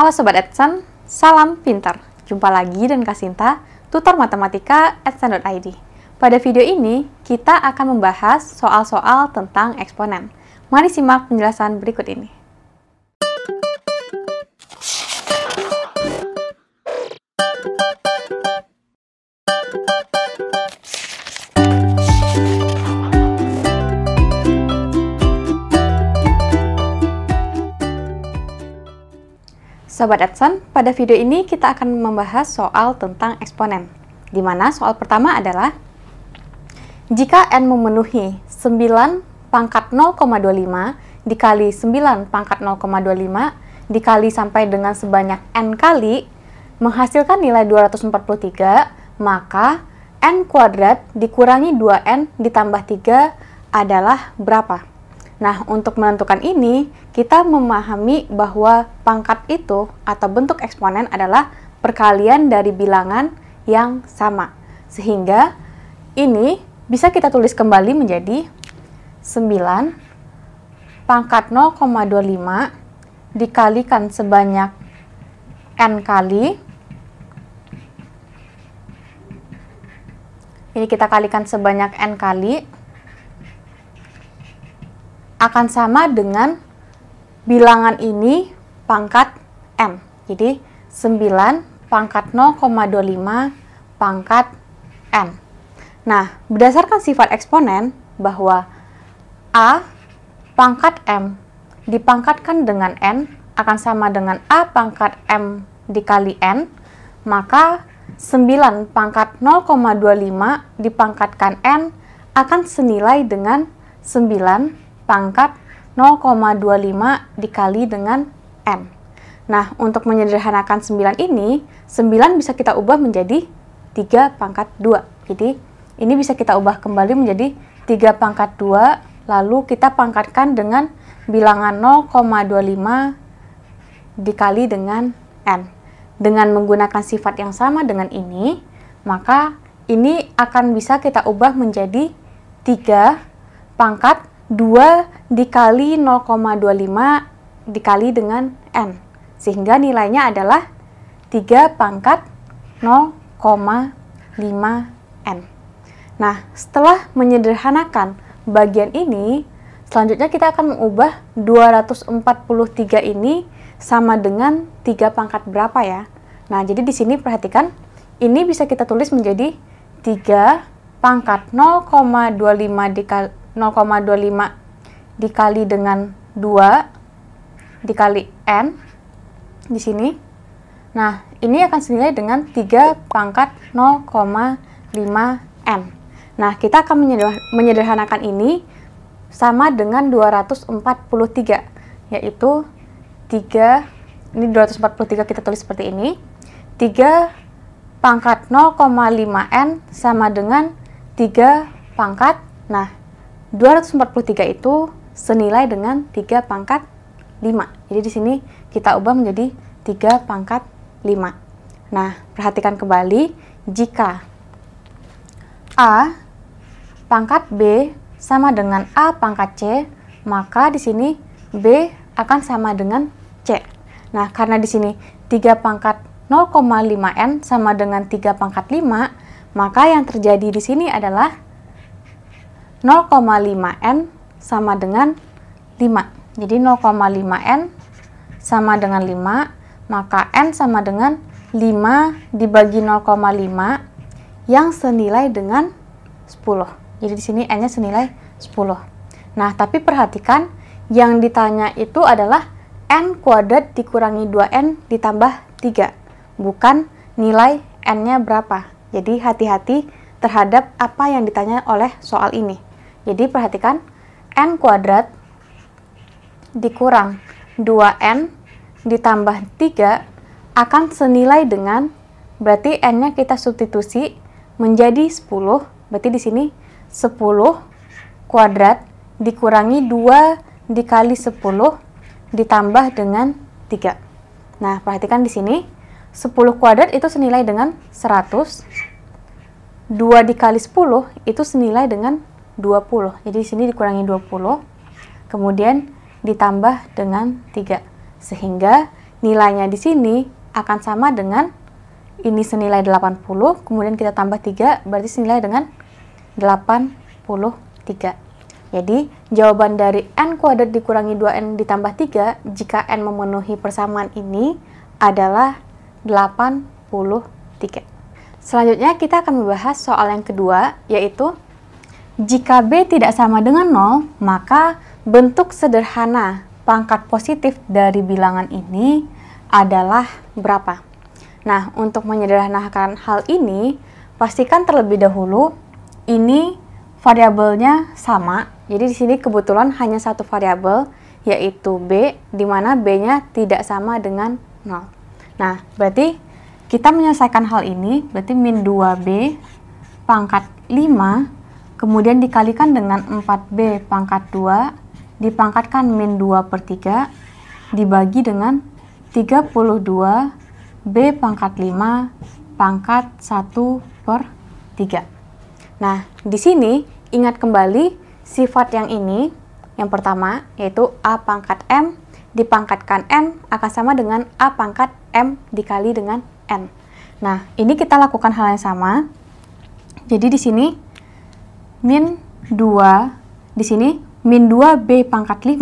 Halo Sobat Edson, salam pintar. Jumpa lagi dan Kasinta, tutor matematika edson.id. Pada video ini, kita akan membahas soal-soal tentang eksponen. Mari simak penjelasan berikut ini. Sobat Edson, pada video ini kita akan membahas soal tentang eksponen, di mana soal pertama adalah jika N memenuhi 9 pangkat 0,25 dikali 9 pangkat 0,25 dikali sampai dengan sebanyak N kali menghasilkan nilai 243, maka N kuadrat dikurangi 2N ditambah 3 adalah berapa? Nah, untuk menentukan ini, kita memahami bahwa pangkat itu atau bentuk eksponen adalah perkalian dari bilangan yang sama. Sehingga ini bisa kita tulis kembali menjadi 9 pangkat 0,25 dikalikan sebanyak n kali ini kita kalikan sebanyak n kali akan sama dengan bilangan ini pangkat M. Jadi 9 pangkat 0,25 pangkat M. Nah, berdasarkan sifat eksponen bahwa A pangkat M dipangkatkan dengan N akan sama dengan A pangkat M dikali N, maka 9 pangkat 0,25 dipangkatkan N akan senilai dengan 9 pangkat 0,25 dikali dengan N. Nah, untuk menyederhanakan 9 ini, 9 bisa kita ubah menjadi 3 pangkat 2. Jadi, ini bisa kita ubah kembali menjadi 3 pangkat 2, lalu kita pangkatkan dengan bilangan 0,25 dikali dengan N. Dengan menggunakan sifat yang sama dengan ini, maka ini akan bisa kita ubah menjadi 3 pangkat 0,25 2 dikali 0,25 dikali dengan N. Sehingga nilainya adalah 3 pangkat 0,5N. Nah, setelah menyederhanakan bagian ini, selanjutnya kita akan mengubah 243 ini sama dengan 3 pangkat berapa ya. Nah, jadi di sini perhatikan, ini bisa kita tulis menjadi 3 pangkat 0,25 dikali 0,25 dikali dengan 2 dikali n di sini. Nah, ini akan senilai dengan 3 pangkat 0,5n. Nah, kita akan menyederhanakan ini sama dengan 243, yaitu 3, ini 243 kita tulis seperti ini, 3 pangkat 0,5n sama dengan 3 pangkat, nah 243 itu senilai dengan 3 pangkat 5. Jadi di sini kita ubah menjadi 3 pangkat 5. Nah, perhatikan kembali jika A pangkat B sama dengan A pangkat C, maka di sini B akan sama dengan C. Nah, karena di sini 3 pangkat 0,5N sama dengan 3 pangkat 5, maka yang terjadi di sini adalah 0,5N sama dengan 5. Jadi 0,5N sama dengan 5, maka N sama dengan 5 dibagi 0,5 yang senilai dengan 10. Jadi di sini N-nya senilai 10. Nah, tapi perhatikan yang ditanya itu adalah N kuadrat dikurangi 2N ditambah 3, bukan nilai N-nya berapa. Jadi hati-hati terhadap apa yang ditanya oleh soal ini. Jadi perhatikan n kuadrat dikurang 2n ditambah 3 akan senilai dengan berarti n-nya kita substitusi menjadi 10. Berarti di sini 10 kuadrat dikurangi 2 dikali 10 ditambah dengan 3. Nah, perhatikan di sini 10 kuadrat itu senilai dengan 100. 2 dikali 10 itu senilai dengan 20. Jadi di sini dikurangi 20, kemudian ditambah dengan 3. Sehingga nilainya di sini akan sama dengan ini senilai 80, kemudian kita tambah 3, berarti senilai dengan 83. Jadi, jawaban dari n kuadrat dikurangi 2n ditambah 3 jika n memenuhi persamaan ini adalah 83. Selanjutnya kita akan membahas soal yang kedua, yaitu jika B tidak sama dengan 0, maka bentuk sederhana pangkat positif dari bilangan ini adalah berapa? Nah, untuk menyederhanakan hal ini, pastikan terlebih dahulu ini variabelnya sama. Jadi di sini kebetulan hanya satu variabel yaitu B di mana B-nya tidak sama dengan 0. Nah, berarti kita menyelesaikan hal ini berarti min 2B pangkat 5 kemudian dikalikan dengan 4B pangkat 2, dipangkatkan min 2 per 3, dibagi dengan 32 B pangkat 5 pangkat 1 per 3. Nah, di sini ingat kembali sifat yang ini, yang pertama yaitu A pangkat M dipangkatkan N akan sama dengan A pangkat M dikali dengan N. Nah, ini kita lakukan hal yang sama. Jadi di sini min 2, di sini min 2B pangkat 5,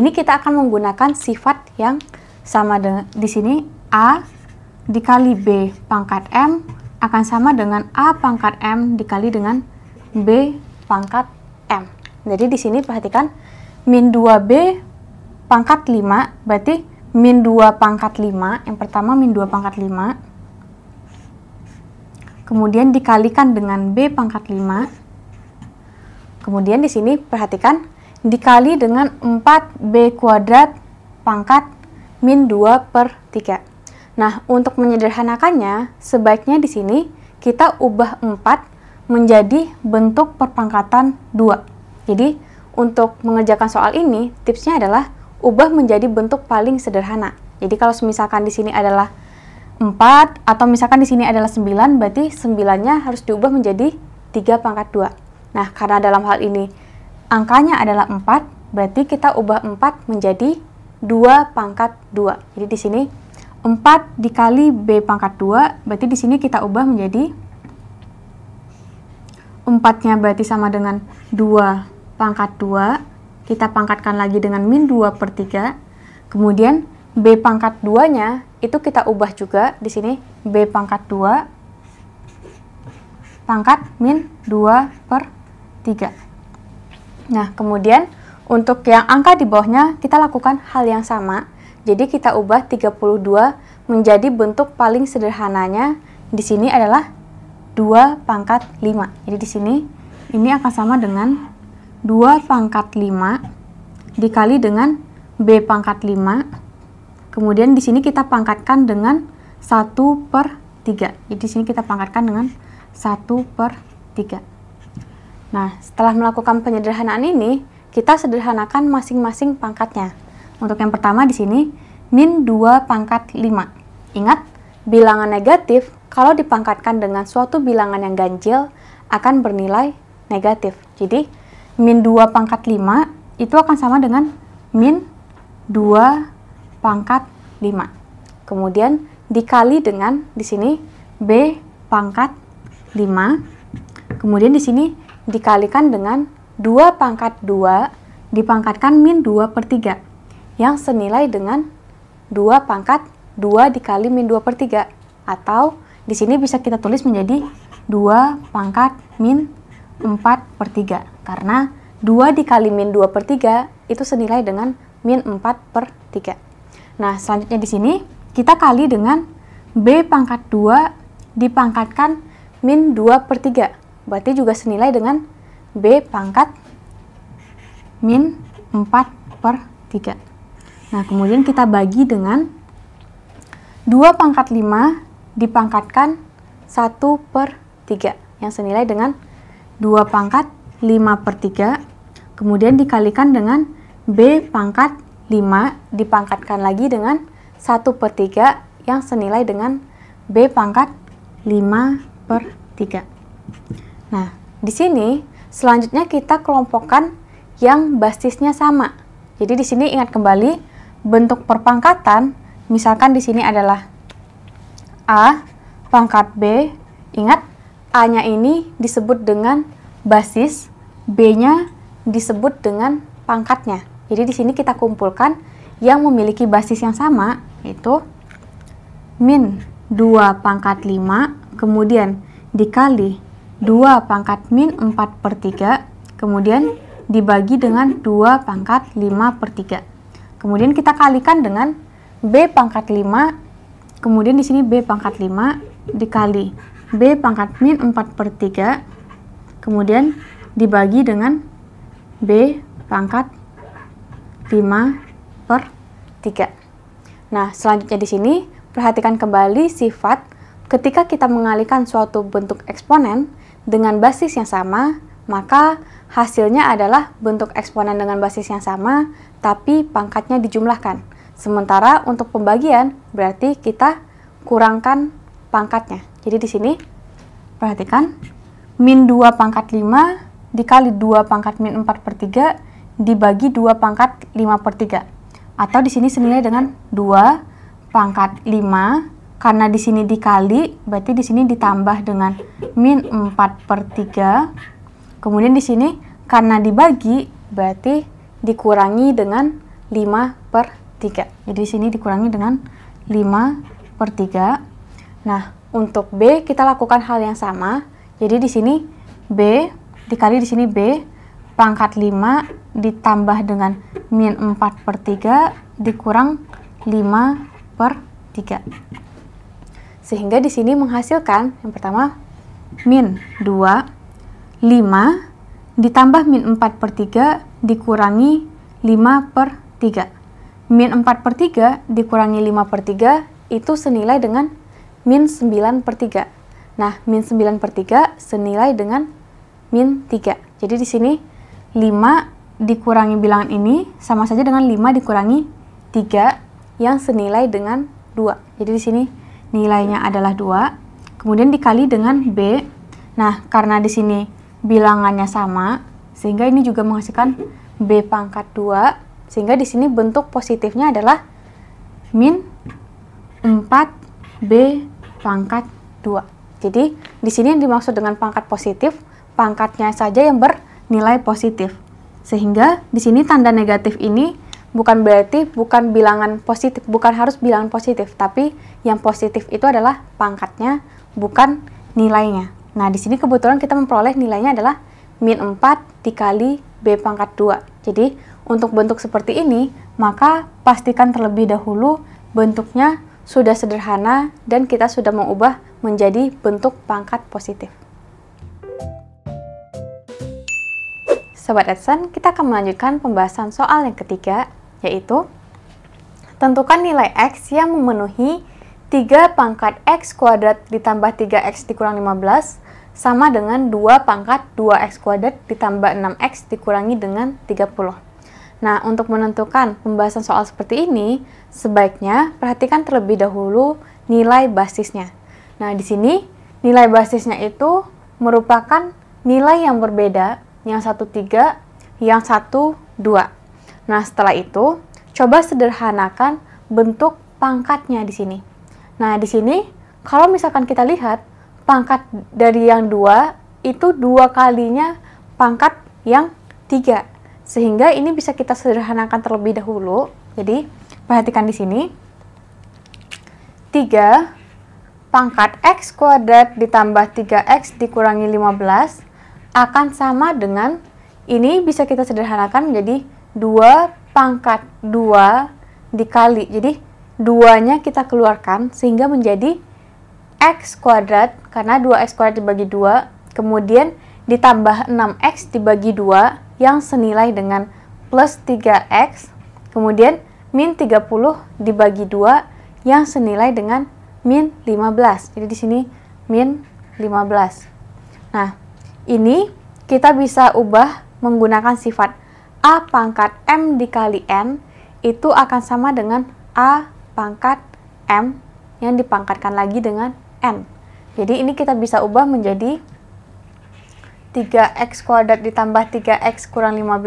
ini kita akan menggunakan sifat yang sama dengan, di sini A dikali B pangkat M akan sama dengan A pangkat M dikali dengan B pangkat M. Jadi di sini perhatikan min 2B pangkat 5 berarti min 2 pangkat 5, yang pertama min 2 pangkat 5, kemudian dikalikan dengan B pangkat 5, Kemudian di sini perhatikan dikali dengan 4B kuadrat pangkat min 2 per 3. Nah, untuk menyederhanakannya, sebaiknya di sini kita ubah 4 menjadi bentuk perpangkatan 2. Jadi, untuk mengerjakan soal ini, tipsnya adalah ubah menjadi bentuk paling sederhana. Jadi, kalau misalkan di sini adalah 4 atau misalkan di sini adalah 9, berarti 9-nya harus diubah menjadi 3 pangkat 2. Nah, karena dalam hal ini angkanya adalah 4, berarti kita ubah 4 menjadi 2 pangkat 2. Jadi di sini 4 dikali B pangkat 2, berarti di sini kita ubah menjadi 4-nya berarti sama dengan 2 pangkat 2, kita pangkatkan lagi dengan min 2 per 3, kemudian B pangkat 2-nya itu kita ubah juga di sini B pangkat 2 pangkat min 2 per 3. Nah, kemudian untuk yang angka di bawahnya kita lakukan hal yang sama. Jadi kita ubah 32 menjadi bentuk paling sederhananya di sini adalah 2 pangkat 5. Jadi di sini ini akan sama dengan 2 pangkat 5 dikali dengan B pangkat 5. Kemudian di sini kita pangkatkan dengan 1 per 3. Jadi di sini kita pangkatkan dengan 1 per 3. Nah, setelah melakukan penyederhanaan ini, kita sederhanakan masing-masing pangkatnya. Untuk yang pertama di sini, min 2 pangkat 5. Ingat, bilangan negatif kalau dipangkatkan dengan suatu bilangan yang ganjil akan bernilai negatif. Jadi, min 2 pangkat 5 itu akan sama dengan min 2 pangkat 5. Kemudian dikali dengan di sini B pangkat 5. Kemudian di sini dikalikan dengan 2 pangkat 2 dipangkatkan min 2 per 3 yang senilai dengan 2 pangkat 2 dikali min 2 per 3 atau di sini bisa kita tulis menjadi 2 pangkat min 4 per 3 karena 2 dikali min 2 per 3 itu senilai dengan min 4 per 3. Nah selanjutnya di sini kita kali dengan B pangkat 2 dipangkatkan min 2 per 3 Berarti juga senilai dengan B pangkat min 4 per 3. Nah, kemudian kita bagi dengan 2 pangkat 5 dipangkatkan 1 per 3 yang senilai dengan 2 pangkat 5 per 3 kemudian dikalikan dengan B pangkat 5 dipangkatkan lagi dengan 1 per 3 yang senilai dengan B pangkat 5 per 3. Nah, di sini selanjutnya kita kelompokkan yang basisnya sama. Jadi di sini ingat kembali bentuk perpangkatan, misalkan di sini adalah A pangkat B. Ingat, A-nya ini disebut dengan basis, B-nya disebut dengan pangkatnya. Jadi di sini kita kumpulkan yang memiliki basis yang sama, yaitu min 2 pangkat 5, kemudian dikali 2 pangkat min 4 per 3, kemudian dibagi dengan 2 pangkat 5 per 3. Kemudian kita kalikan dengan B pangkat 5, kemudian di sini B pangkat 5 dikali B pangkat min 4 per 3, kemudian dibagi dengan B pangkat 5 per 3. Nah, selanjutnya di sini, perhatikan kembali sifat ketika kita mengalihkan suatu bentuk eksponen, dengan basis yang sama, maka hasilnya adalah bentuk eksponen dengan basis yang sama, tapi pangkatnya dijumlahkan. Sementara untuk pembagian, berarti kita kurangkan pangkatnya. Jadi di sini, perhatikan, min 2 pangkat 5 dikali 2 pangkat min 4 per 3 dibagi 2 pangkat 5 per 3. Atau di sini senilai dengan 2 pangkat 5 karena di sini dikali, berarti di sini ditambah dengan min 4 per 3. Kemudian di sini karena dibagi, berarti dikurangi dengan 5 per 3. Jadi di sini dikurangi dengan 5 per 3. Nah, untuk B kita lakukan hal yang sama. Jadi di sini B dikali di sini B pangkat 5 ditambah dengan min 4 per 3 dikurang 5 per 3. Sehingga di sini menghasilkan yang pertama min 2 5 ditambah min 4 per 3 dikurangi 5 per 3. Min 4 per 3 dikurangi 5 per 3 itu senilai dengan min 9 per 3. Nah, min 9 per 3 senilai dengan min 3. Jadi di sini 5 dikurangi bilangan ini sama saja dengan 5 dikurangi 3 yang senilai dengan 2. Jadi di sini nilainya adalah 2, kemudian dikali dengan B. Nah, karena di sini bilangannya sama, sehingga ini juga menghasilkan B pangkat 2, sehingga di sini bentuk positifnya adalah min 4B pangkat 2. Jadi, di sini yang dimaksud dengan pangkat positif, pangkatnya saja yang bernilai positif. Sehingga di sini tanda negatif ini bukan berarti bukan bilangan positif, bukan harus bilangan positif, tapi yang positif itu adalah pangkatnya, bukan nilainya. Nah, di sini kebetulan kita memperoleh nilainya adalah min 4 dikali B pangkat 2. Jadi, untuk bentuk seperti ini, maka pastikan terlebih dahulu bentuknya sudah sederhana dan kita sudah mengubah menjadi bentuk pangkat positif. Sobat Edson, kita akan melanjutkan pembahasan soal yang ketiga, yaitu tentukan nilai X yang memenuhi 3 pangkat X kuadrat ditambah 3X dikurang 15 sama dengan 2 pangkat 2X kuadrat ditambah 6X dikurangi dengan 30. Nah, untuk menentukan pembahasan soal seperti ini, sebaiknya perhatikan terlebih dahulu nilai basisnya. Nah, di sini nilai basisnya itu merupakan nilai yang berbeda, yang satu 3, yang satu 2. Nah, setelah itu, coba sederhanakan bentuk pangkatnya di sini. Nah, di sini kalau misalkan kita lihat pangkat dari yang dua itu dua kalinya pangkat yang tiga. Sehingga ini bisa kita sederhanakan terlebih dahulu. Jadi, perhatikan di sini. 3 pangkat x kuadrat ditambah 3x dikurangi 15 akan sama dengan ini bisa kita sederhanakan menjadi 2 pangkat 2 dikali. Jadi, duanya kita keluarkan sehingga menjadi X kuadrat, karena 2X kuadrat dibagi 2, kemudian ditambah 6X dibagi 2 yang senilai dengan plus 3X, kemudian min 30 dibagi 2 yang senilai dengan min 15. Jadi di sini min 15. Nah, ini kita bisa ubah menggunakan sifat A pangkat M dikali N itu akan sama dengan A pangkat M yang dipangkatkan lagi dengan N. Jadi ini kita bisa ubah menjadi 3X kuadrat ditambah 3X kurang 15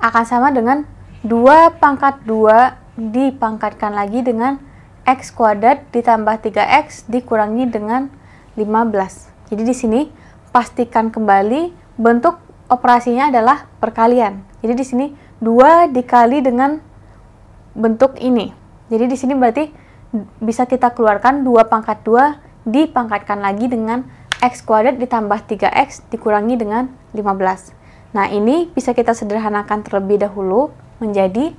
akan sama dengan 2 pangkat 2 dipangkatkan lagi dengan X kuadrat ditambah 3X dikurangi dengan 15. Jadi di sini pastikan kembali bentuk operasinya adalah perkalian. Jadi di sini 2 dikali dengan bentuk ini. Jadi di sini berarti bisa kita keluarkan 2 pangkat 2 dipangkatkan lagi dengan x kuadrat ditambah 3x dikurangi dengan 15. Nah, ini bisa kita sederhanakan terlebih dahulu menjadi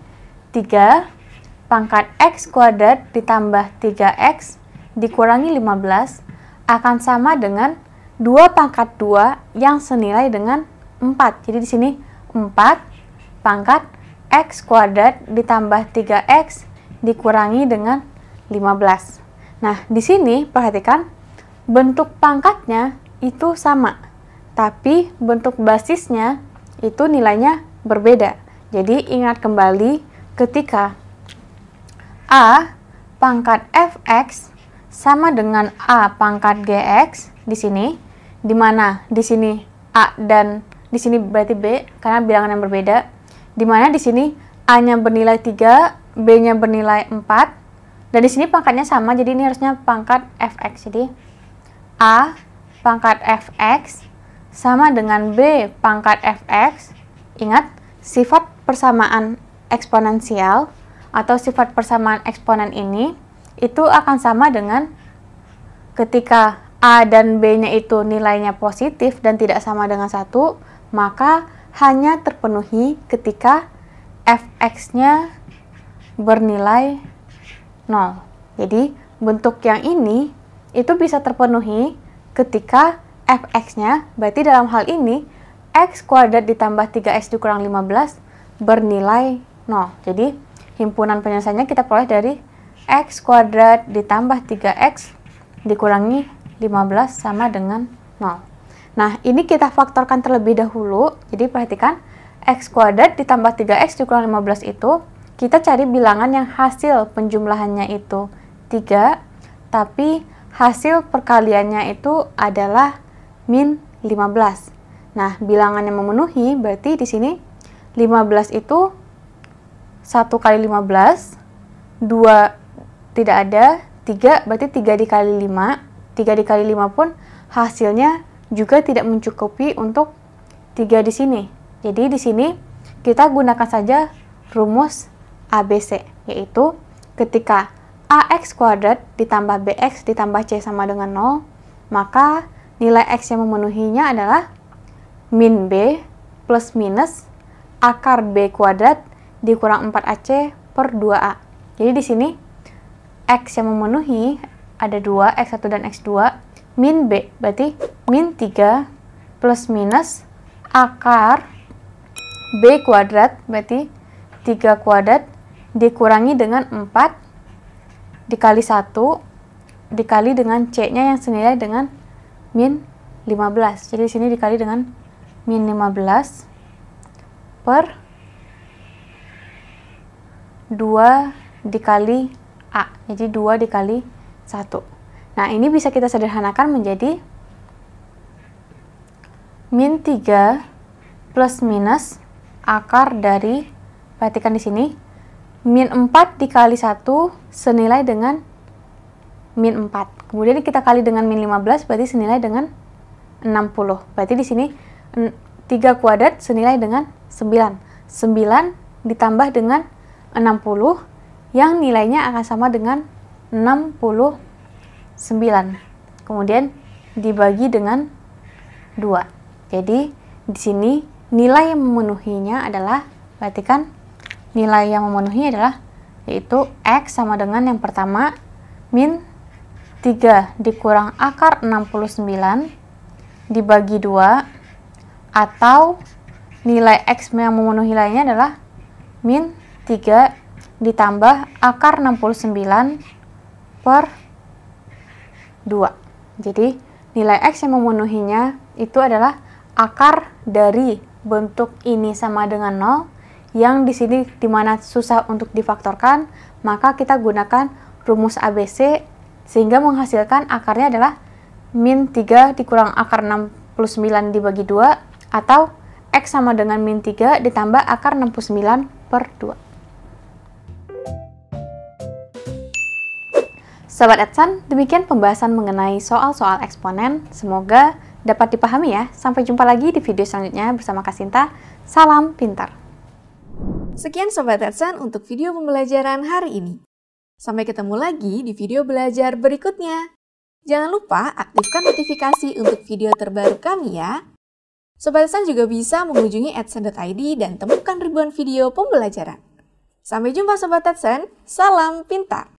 3 pangkat x kuadrat ditambah 3x dikurangi 15 akan sama dengan 2 pangkat 2 yang senilai dengan 4. Jadi di sini 4 pangkat X kuadrat ditambah 3X dikurangi dengan 15. Nah, di sini perhatikan bentuk pangkatnya itu sama, tapi bentuk basisnya itu nilainya berbeda. Jadi ingat kembali ketika A pangkat fx sama dengan A pangkat gx di sini, di mana di sini A dan di sini berarti B karena bilangan yang berbeda. Di mana di sini A-nya bernilai 3, B-nya bernilai 4. Dan di sini pangkatnya sama, jadi ini harusnya pangkat fx. Jadi A pangkat fx sama dengan B pangkat fx. Ingat, sifat persamaan eksponensial atau sifat persamaan eksponen ini itu akan sama dengan ketika A dan B-nya itu nilainya positif dan tidak sama dengan satu maka hanya terpenuhi ketika fx-nya bernilai 0. Jadi, bentuk yang ini itu bisa terpenuhi ketika fx-nya, berarti dalam hal ini, x kuadrat ditambah 3x dikurang 15 bernilai 0. Jadi, himpunan penyelesaiannya kita peroleh dari x kuadrat ditambah 3x dikurangi 15 sama dengan 0. Nah, ini kita faktorkan terlebih dahulu. Jadi perhatikan x kuadrat ditambah 3x dikurang 15 itu kita cari bilangan yang hasil penjumlahannya itu 3, tapi hasil perkaliannya itu adalah min 15. Nah, bilangan yang memenuhi berarti di sini 15 itu 1 kali 15, 2 tidak ada, 3 berarti 3 dikali 5, 3 dikali 5 pun hasilnya juga tidak mencukupi untuk tiga di sini. Jadi di sini kita gunakan saja rumus ABC, yaitu ketika AX kuadrat ditambah BX ditambah C sama dengan 0, maka nilai X yang memenuhinya adalah min B plus minus akar B kuadrat dikurang 4AC per 2A. Jadi di sini X yang memenuhi ada 2, X1 dan X2, min B, berarti min 3 plus minus akar B kuadrat berarti 3 kuadrat dikurangi dengan 4 dikali 1 dikali dengan C-nya yang senilai dengan min 15. Jadi di sini dikali dengan min 15 per 2 dikali A. Jadi 2 dikali 1. Nah, ini bisa kita sederhanakan menjadi min 3 plus minus akar dari, perhatikan di sini, min 4 dikali 1 senilai dengan min 4. Kemudian kita kali dengan min 15 berarti senilai dengan 60. Berarti di sini 3 kuadrat senilai dengan 9. 9 ditambah dengan 60 yang nilainya akan sama dengan 69. Kemudian dibagi dengan 2. Jadi di sini nilai yang memenuhinya adalah berarti kan nilai yang memenuhi adalah yaitu X sama dengan yang pertama min 3 dikurang akar 69 dibagi 2 atau nilai X yang memenuhi lainnya adalah min 3 ditambah akar 69 per 2 jadi nilai X yang memenuhinya itu adalah akar dari bentuk ini sama dengan 0 yang di sini dimana susah untuk difaktorkan maka kita gunakan rumus ABC sehingga menghasilkan akarnya adalah min 3 dikurang akar 69 dibagi 2 atau X sama dengan min 3 ditambah akar 69 per 2. Sobat Edson, demikian pembahasan mengenai soal-soal eksponen. Semoga dapat dipahami ya. Sampai jumpa lagi di video selanjutnya bersama Kasinta. Salam pintar. Sekian Sobat Edson untuk video pembelajaran hari ini. Sampai ketemu lagi di video belajar berikutnya. Jangan lupa aktifkan notifikasi untuk video terbaru kami ya. Sobat Edson juga bisa mengunjungi edson.id dan temukan ribuan video pembelajaran. Sampai jumpa Sobat Edson, salam pintar!